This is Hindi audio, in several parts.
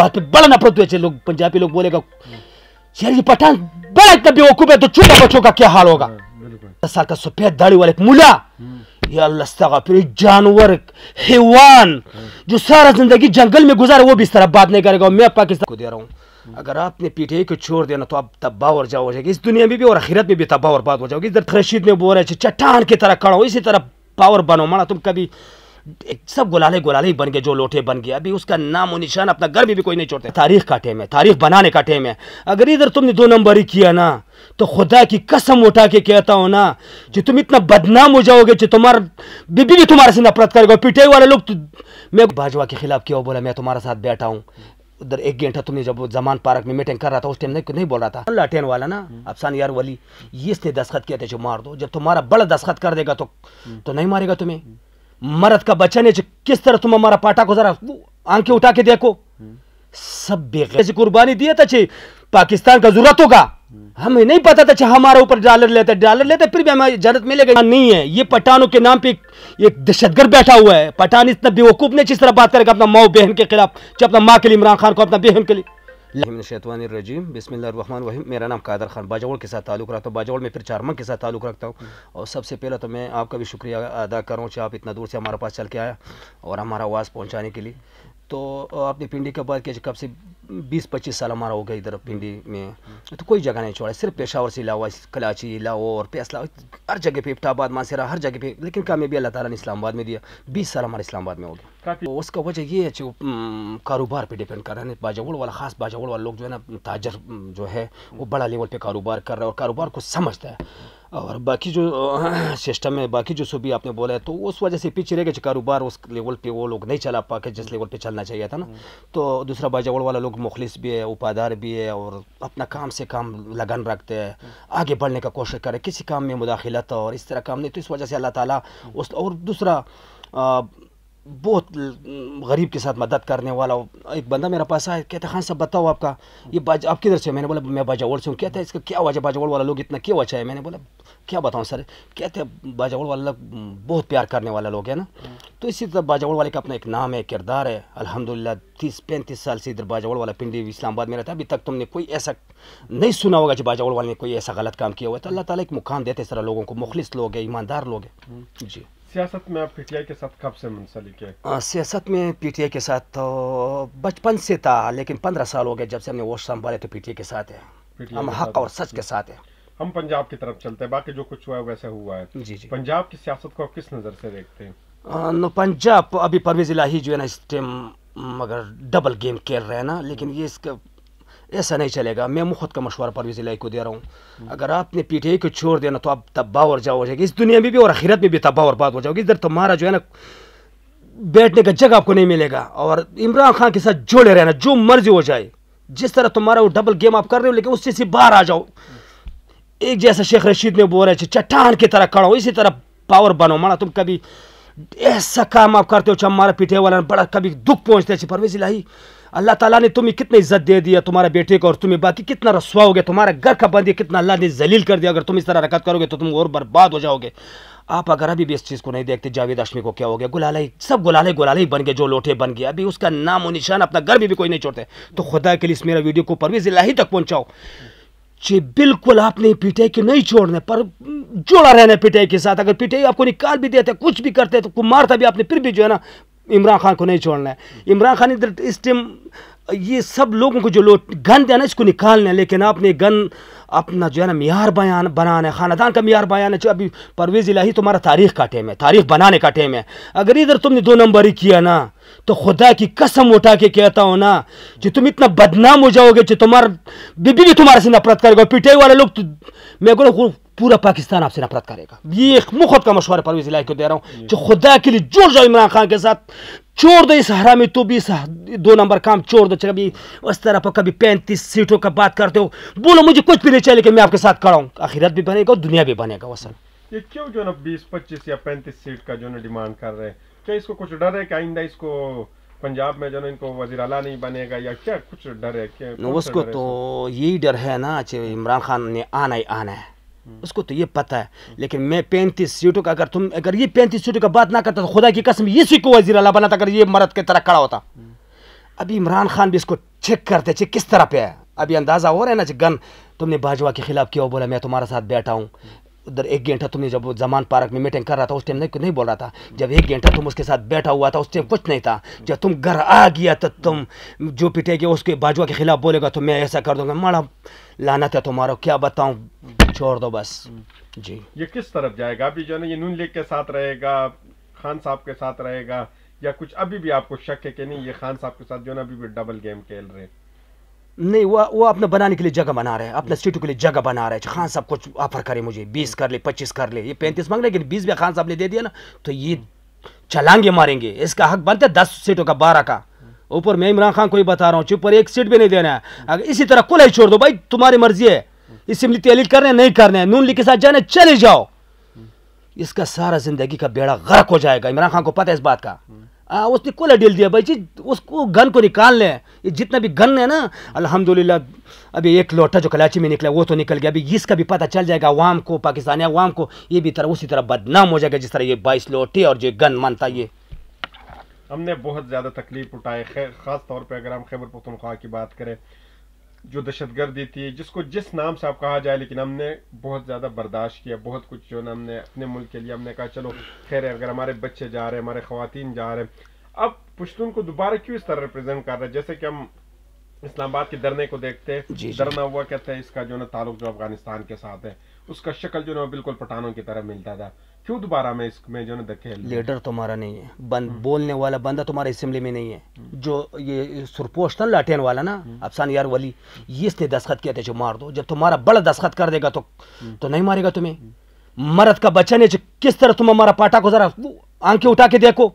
बात पे बड़ा नफरत हुए लोग पंजाबी लोग बोलेगा यार ये पठान बड़ा इतना बेवकूफ है तो छोटे बच्चों का क्या हाल होगा हाँ, दस साल का सफेद दाढ़ी वाले मुला हम्म। या अल्लाह फिर जानवर हेवान हाँ। जो सारा जिंदगी जंगल में गुजारे वो भी इस तरह बात नहीं करेगा मैं पाकिस्तान को दे रहा हूँ हम्म। अगर आपने पीटीआई को छोड़ देना तो आप तब्बा और जाओ हो जाएगी इस दुनिया में भी और आखिरत में भी तब्बा और बात हो जाओगी इधर रशीद में बोल रहे अच्छा, चट्टान की तरह खड़ा हो इसी तरह पावर बनो माना तुम कभी सब गुलाले गुलाले बन गए जो लोटे बन गए अभी उसका नाम निशान अपना घर भी, भी कोई नहीं छोड़ते तारीख का टेम है तारीख बनाने का टेम है अगर इधर तुमने दो नंबर ही किया ना तो खुदा की कसम उठा के कहता हूं ना कि तुम इतना बदनाम हो जाओगे कि तुम्हारा बीबी भी तुम्हारे से नफरत करेगा पिटे वाले लोग तो- मैं बाजवा के खिलाफ क्यों बोला मैं तुम्हारे साथ बैठा हूँ उधर एक घंटा तुमने जब जमान पार्क में मीटिंग कर रहा था उस टाइम नहीं, नहीं बोल रहा था लाटेन वाला ना हम्म। अफसान यार वली ये इसने दस्खत किया था जो मार दो जब तुम्हारा बड़ा दस्खत कर देगा तो तो नहीं मारेगा तुम्हें हम्म। मरद का बच्चा ने किस तरह तुम हमारा पाटा को जरा आंखें उठा के देखो सब बेगैर कुर्बानी दिया था पाकिस्तान का जरूरत होगा हमें नहीं पता था हमारे ऊपर डॉलर लेते डॉलर लेते फिर भी हमारी इजाजत मिलेगा नहीं है ये पठानों के नाम पे एक दहशतगर्द बैठा हुआ है पठान इतना बेवकूफ ने जिस तरह बात करेगा अपना माओ बहन के खिलाफ चाहे अपना माँ के लिए इमरान खान को अपना बहन के लिए रजीम बसमिल्लामान मेरा नाम कादर खान बाजावड़ के साथ ताल्लुक़ रखता हूँ बाजावड़ में फिर चारमंग के साथ ताल्लुक़ रखता हूँ हम्म। और सबसे पहले तो मैं आपका भी शुक्रिया अदा करूँ चाहे आप इतना दूर से हमारे पास चल के आया और हमारा आवाज़ पहुँचाने के लिए तो आपने पिंडी के बाद कब से बीस पच्चीस साल हमारा हो गया इधर पिंडी में तो कोई जगह नहीं छोड़ा सिर्फ पेशावर से इलावा लाओ और फैसला हर जगह पे इफ्टाबाद मासेरा हर जगह पे लेकिन कामयाबी अल्लाह ताला ने इस्लामाबाद में दिया बीस साल हमारे इस्लामाबाद में हो गया तो उसका वजह ये है कि कारोबार पे डिपेंड कर रहा है बाजावड़ वाला खास बाजावड़ वाला लोग जो है ना ताजर जो है वो बड़ा लेवल पर कारोबार कर रहा है और कारोबार को समझता है और बाकी जो सिस्टम है बाकी जो सभी आपने बोला है तो उस वजह से पीछे रह गए कारोबार उस लेवल पे वो लोग नहीं चला पाके जिस लेवल पे चलना चाहिए था ना हम्म। तो दूसरा बाजावड़ वाला लोग मुखलिस भी है उपादार भी है और अपना काम से काम लगन रखते हैं हम्म। आगे बढ़ने का कोशिश करें किसी काम में मुदाखिलत और इस तरह काम नहीं तो इस वजह से अल्लाह ताला हम्म। उस और दूसरा बहुत गरीब के साथ मदद करने वाला एक बंदा मेरा पास आया कहता खान हाँ साहब बताओ आपका ये बाज आप किधर से मैंने बोला मैं बाजावड़ से हूँ कहता है इसका क्या वजह बाजावड़ वाला लोग इतना क्यों अच्छा है मैंने बोला क्या बताऊँ सर कहते हैं बाजावड़ वाला बहुत प्यार करने वाला लोग है ना हम्म। तो इसी तरह बाजावड़ वाले का अपना एक नाम है किरदार है अलहमदिल्ला तीस पैंतीस साल से इधर बाजावड़ वाला पिंडी इस्लामाबाद में रहता है अभी तक तुमने कोई ऐसा नहीं सुना होगा कि बाजावड़ वाले ने कोई ऐसा गलत काम किया हुआ है तो अल्लाह ताला एक मुकाम देते सर लोगों को मुखलिस लोग है ईमानदार लोग हैं हम्म। जी सियासत में आप पीटीआई के साथ कब से मुंसलिक है सियासत में पीटीआई के साथ तो बचपन से था लेकिन पंद्रह साल हो गए जब से हमने वोट संभाले तो पीटीआई के साथ है हम हक और सच के साथ है हम पंजाब की तरफ चलते हैं बाकी जो कुछ हुआ है वैसे हुआ है जी जी पंजाब की सियासत को किस नज़र से देखते हैं पंजाब अभी परवेज इलाही जो है ना इस टाइम मगर डबल गेम खेल रहे हैं ना लेकिन ये इसका ऐसा नहीं चलेगा मैं मुखद का मशवरा परवेज इलाई को दे रहा हूँ अगर आपने पीठे को छोड़ देना तो आप तबाह और जाओ हो जाएगी इस दुनिया में भी और आखिरत में भी तबाह और बात हो जाओगी इधर तुम्हारा तो जो है ना बैठने का जगह आपको नहीं मिलेगा और इमरान खान के साथ जोड़े रहना जो मर्जी हो जाए जिस तरह तुम्हारा वो डबल गेम आप कर रहे हो लेकिन उससे से बाहर आ जाओ एक जैसा शेख रशीद ने बोल रहे थे चट्टान की तरह खड़ो इसी तरह पावर बनो माना तुम कभी ऐसा काम आप करते हो चम्मारा पीटे वाला बड़ा कभी दुख पहुंचते परवेज लाही अल्लाह ताला ने तुम्हें कितनी इज्जत दे दिया तुम्हारे बेटे को और तुम्हें बाकी कितना रसुआ हो गया तुम्हारा घर का बंद कितना अल्लाह ने जलील कर दिया अगर तुम इस तरह रकत करोगे तो तुम और बर्बाद हो जाओगे आप अगर अभी भी इस चीज़ को नहीं देखते जावेद अशमी को क्या हो गया गुलाले सब गुलाल गुलाल ही बन गए जो लोटे बन गए अभी उसका नाम और निशान अपना घर में भी कोई नहीं छोड़ते तो खुदा के लिए इस मेरा वीडियो को परवीज इलाही तक पहुंचाओ जी बिल्कुल आपने पीटे कि नहीं छोड़ने पर जोड़ा रहना पिटाई के साथ अगर पिटाई आपको निकाल भी देते कुछ भी करते तो मारता भी आपने फिर भी जो है ना इमरान खान को नहीं छोड़ना है इमरान खान इधर इस टाइम ये सब लोगों को जो लोग गन देना इसको निकालना है लेकिन आपने गन अपना जो है ना मीर बयान बनाना है ख़ानदान का मीर बयान है जो अभी परवेज़ इलाही तुम्हारा तारीख का टेम है तारीख बनाने का टेम है अगर इधर तुमने दो नंबर ही किया ना तो खुदा की कसम उठा के कहता हो ना कि तुम इतना बदनाम हो जाओगे कि तुम्हारा बीबी भी तुम्हारे से नफरत करेगा पिटाई वाले लोग तो, मैं बोलो पूरा पाकिस्तान आपसे नफरत करेगा ये एक मुखद का मशवरा परवेज इलाही को दे रहा हूँ जो खुदा के लिए जुड़ जाओ इमरान खान के साथ छोड़ दो इस हरा में तो भी दो नंबर काम छोड़ दो अभी उस तरह पर कभी पैंतीस सीटों का बात करते हो बोलो मुझे कुछ भी नहीं चाहिए लेकिन मैं आपके साथ खड़ा हूँ आखिरत भी बनेगा और दुनिया भी बनेगा वसल ये क्यों जो ना बीस पच्चीस या पैंतीस सीट का जो ना डिमांड कर रहे हैं क्या इसको कुछ डर है क्या आइंदा इसको पंजाब में जो ना इनको वजीर अला नहीं बनेगा या क्या कुछ डर है क्या उसको तो यही डर है ना इमरान खान ने आना ही आना है हम्म। उसको तो ये पता है लेकिन मैं पैंतीस सीटों का अगर तुम अगर ये पैंतीस सीटों का बात ना करता तो खुदा की कसम ये सीखो वजी अला बनाता अगर ये मरद की तरह खड़ा होता हम्म। अभी इमरान खान भी इसको चेक करते चेक किस तरह पे है अभी अंदाज़ा हो रहा है ना जी गन तुमने बाजवा के खिलाफ क्यों बोला मैं तुम्हारे साथ बैठा हूँ हम्म। उधर एक घंटा तुमने जब जमान पार्क में मीटिंग कर रहा था उस टाइम नहीं, नहीं बोल रहा था जब एक घंटा तुम उसके साथ बैठा हुआ था उस टाइम कुछ नहीं था जब तुम घर आ गया तो तुम जो पिटेगे उसके बाजवा के खिलाफ बोलेगा तो मैं ऐसा कर दूंगा माड़ा लाना था तुम्हारा क्या बताऊँ छोड़ दो तो बस हम्म। जी ये किस तरफ जाएगा अभी जो ना ये नून लीग के साथ रहेगा खान साहब के साथ रहेगा या कुछ अभी भी आपको शक है कि नहीं ये खान साहब के साथ जो ना अभी भी डबल गेम खेल रहे हैं नहीं वो वो अपने बनाने के लिए जगह बना रहे हैं अपने स्टेटू के लिए जगह बना रहे हैं खान साहब कुछ ऑफर करे मुझे बीस कर ले पच्चीस कर ले ये पैंतीस मांग लेकिन बीस भी खान साहब ने दे दिया ना तो ये चलांगे मारेंगे इसका हक बनता है दस सीटों का बारह का ऊपर मैं इमरान खान को ही बता रहा हूँ चुप पर एक सीट भी नहीं देना है अगर इसी तरह कुल ही छोड़ दो भाई तुम्हारी मर्जी है इसम्बली तहलील करने नहीं करने नून लीग के साथ जाने चले जाओ इसका सारा जिंदगी का बेड़ा गर्क हो जाएगा इमरान खान को पता है इस बात का आ, उसने कोला डील दिया भाई जी उसको गन को निकाल लें ये जितना भी गन है ना अल्हम्दुलिल्लाह अभी एक लोटा जो कलाची में निकला वो तो निकल गया अभी इसका भी पता चल जाएगा अवाम को पाकिस्तानी अवाम को ये भी तरह उसी तरह बदनाम हो जाएगा जिस तरह ये बाईस लोटे और जो गन मानता ये हमने बहुत ज़्यादा तकलीफ उठाए खास तौर पर अगर हम खैबर पख्तनख्वा की बात करें जो दहशतगर्दी थी जिसको जिस नाम से आप कहा जाए लेकिन हमने बहुत ज़्यादा बर्दाश्त किया बहुत कुछ जो ना हमने अपने मुल्क के लिए हमने कहा चलो खैर अगर हमारे बच्चे जा रहे हैं हमारे खुवान जा रहे हैं अब पुश्तून को दोबारा क्यों इस तरह रिप्रेजेंट कर रहे हैं जैसे कि हम इस्लामाबाद के धरने को देखते हैं धरना हुआ कहते हैं इसका जो ना ताल्लुक जो अफगानिस्तान के साथ है उसका शक्ल जो ना बिल्कुल पठानों की तरह मिलता था क्यों दोबारा में इसमें जो ना देखे लीडर तुम्हारा नहीं है बन, हम्म। बोलने वाला बंदा तुम्हारे असेंबली में नहीं है हम्म। जो ये सुरपोश ना लाठियान वाला ना हम्म। अफसान यार वली ये इसने दस्खत किया था जो मार दो जब तुम्हारा बड़ा दस्खत कर देगा तो तो नहीं मारेगा तुम्हें मरद का बचन है जो किस तरह तुम हमारा पाटा को जरा आंखें उठा के देखो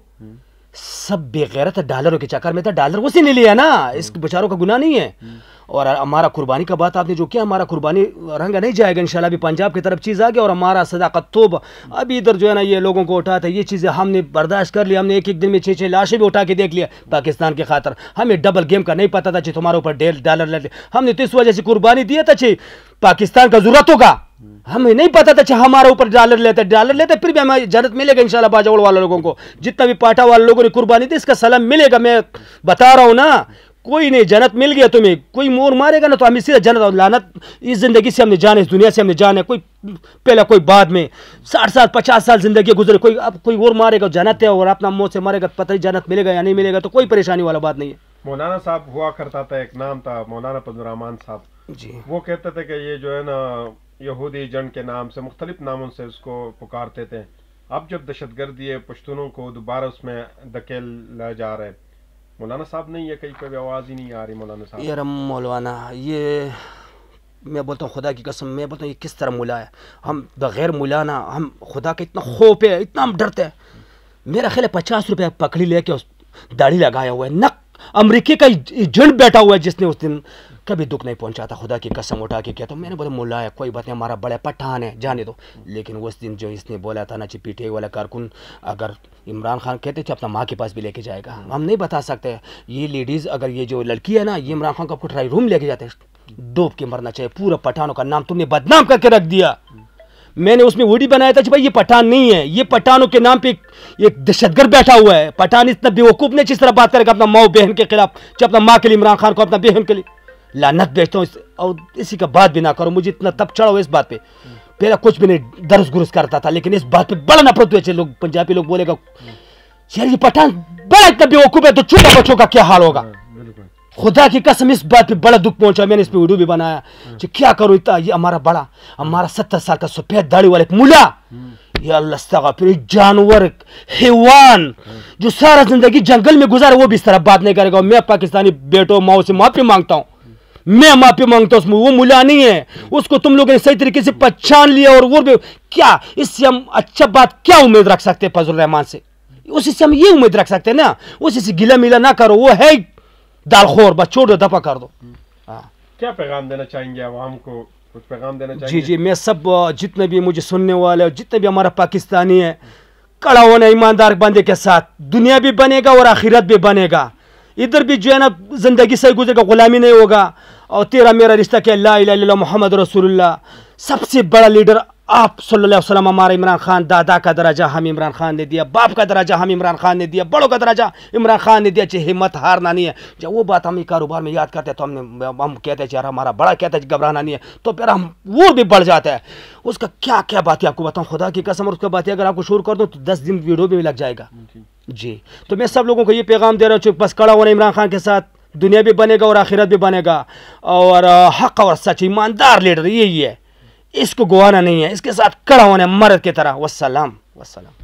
सब बेगैरत डॉलरों के चक्कर में था तो डॉलर उसी ने लिया ना हम्म। इस बेचारों का गुना नहीं है हम्म। और हमारा कुर्बानी का बात आपने जो किया हमारा कुर्बानी रंगा नहीं जाएगा इंशाल्लाह अभी पंजाब की तरफ चीज़ आ गया और हमारा सदाकत तोब अभी इधर जो है ना ये लोगों को उठा था ये चीज़ें हमने बर्दाश्त कर ली हमने एक एक दिन में छः छः लाशें भी उठा के देख लिया पाकिस्तान की खातर हमें डबल गेम का नहीं पता था जी तुम्हारे ऊपर डेढ़ डॉलर ले हमने तो इस वजह से कुर्बानी दिया था तो जी पाकिस्तान का जरूरत होगा हमें नहीं पता था अच्छा हमारे ऊपर डॉलर लेते डॉलर लेते फिर भी हमें जनत मिलेगा इंशाल्लाह बाजावल वाले लोगों को जितना भी पाटा वाले लोगों ने कुर्बानी दी इसका सलाम मिलेगा मैं बता रहा हूँ ना कोई नहीं जन्नत मिल गया तुम्हें कोई मोर मारेगा ना तो हमें सीधा जन्नत लानत इस ज़िंदगी से हमने जाने इस दुनिया से हमने जाने कोई पहले कोई बाद में साठ साल पचास साल ज़िंदगी गुजरे कोई अब कोई और मारेगा जन्नत है और अपना मुँह से मारेगा तो पता ही जन्नत मिलेगा या नहीं मिलेगा तो कोई परेशानी वाला बात नहीं है मौलाना साहब हुआ करता था एक नाम था मौलाना पंजुरहमान साहब जी वो कहते थे कि ये जो है ना यहूदी जंग के नाम से मुख्तलिफ नामों से उसको पुकारते थे अब जब दहशत गर्दी है पश्तूनों को दोबारा उसमें धकेल जा रहे मौलाना साहब नहीं है कहीं पर भी आवाज़ ही नहीं आ रही मौलाना साहब यार मौलाना ये मैं बोलता हूँ खुदा की कसम मैं बोलता हूँ ये किस तरह मुला है हम बग़ैर मुलाना हम खुदा का इतना खोप है इतना हम डरते हैं मेरा ख्याल है पचास रुपया पकड़ी लेके उस दाढ़ी लगाया हुआ है नक अमरीकी का एजेंट बैठा हुआ है जिसने उस दिन कभी दुख नहीं पहुंचा था खुदा की कसम उठा के क्या तो मैंने बोला मुला है कोई बात नहीं हमारा बड़ा पठान है जाने दो लेकिन उस दिन जो इसने बोला था ना चिपी पीटीआई वाला कारकुन अगर इमरान खान कहते थे तो अपना माँ के पास भी लेके जाएगा हम नहीं बता सकते ये लेडीज़ अगर ये जो लड़की है ना ये इमरान खान का ट्राई रूम लेके जाते डूब के मरना चाहिए पूरा पठानों का नाम तुमने बदनाम करके रख दिया मैंने उसमें वोडी बनाया था कि भाई ये पठान नहीं है ये पठानों के नाम पे एक दहशतगर्द बैठा हुआ है पठान इतना बेवकूफ़ ने जिस तरह बात करेगा अपना माओ बहन के खिलाफ चाहे अपना माँ के लिए इमरान खान को अपना बहन के लिए लानत बेचता हूँ इस, और इसी का बात भी ना करो मुझे इतना तब चढ़ा इस बात पर पहला कुछ भी नहीं दरस गुरस करता था लेकिन इस बात पर बड़ा नफरत हुए लोग पंजाबी लोग बोलेगा यार ये पठान बड़ा इतना बेवकूफ़ है तो छोटा बच्चों का क्या हाल होगा हाँ, खुदा की कसम इस बात पे बड़ा दुख पहुंचा मैंने इस पे वीडियो भी बनाया हाँ। कि क्या करो इतना ये हमारा बड़ा हमारा सत्तर साल का सफेद दाढ़ी वाला मुला हाँ। ये अल्लाह फिर जानवर हेवान हाँ। जो सारा जिंदगी जंगल में गुजारे वो भी इस तरह बात नहीं करेगा मैं पाकिस्तानी बेटो माओ से माफी मांगता हूँ मैं माफी मांगता हूँ उसमें वो मुला नहीं है उसको तुम लोगों ने सही तरीके से पहचान लिया और वो भी क्या इससे हम अच्छा बात क्या उम्मीद रख सकते हैं फजल रहमान से उसी से हम ये उम्मीद रख सकते हैं ना उसी से गिला मिला ना करो वो है دالखोर बच्चों ने दफा कर दो क्या पैगाम देना चाहेंगे आवाम को कुछ पैगाम देना चाहेंगे जी जी मैं सब जितने भी मुझे सुनने वाले और जितने भी हमारा पाकिस्तानी है कड़ा होना ईमानदार बंदे के साथ दुनिया भी बनेगा और आखिरत भी बनेगा इधर भी जो है ना ज़िंदगी से गुजरेगा गुलामी नहीं होगा और तेरा मेरा रिश्ता क्या ला मोहम्मद रसूलुल्लाह सबसे बड़ा लीडर आप सल्लल्लाहु अलैहि वसल्लम हमारे इमरान खान दादा का दराजा हम इमरान खान ने दिया बाप का दराजा हम इमरान खान ने दिया बड़ों का दराजा इमरान खान ने दिया चाहे हिम्मत हारना नहीं है जब वो बात हम कारोबार में याद करते हैं तो हमने हम कहते हैं यार हमारा बड़ा कहता है घबराना नहीं है तो फिर हम वो भी बढ़ जाता है उसका क्या क्या बात है आपको बताऊँ खुदा की कसम और उसका बात है अगर आपको शुरू कर दो तो दस दिन वीडियो भी लग जाएगा जी तो मैं सब लोगों को ये पैगाम दे रहा हूँ बस कड़ा होना इमरान खान के साथ दुनिया भी बनेगा और आखिरत भी बनेगा और हक और सच ईमानदार लीडर यही है इसको गवाना नहीं है इसके साथ कड़ा होना है मर्द की तरह वसलम वसलम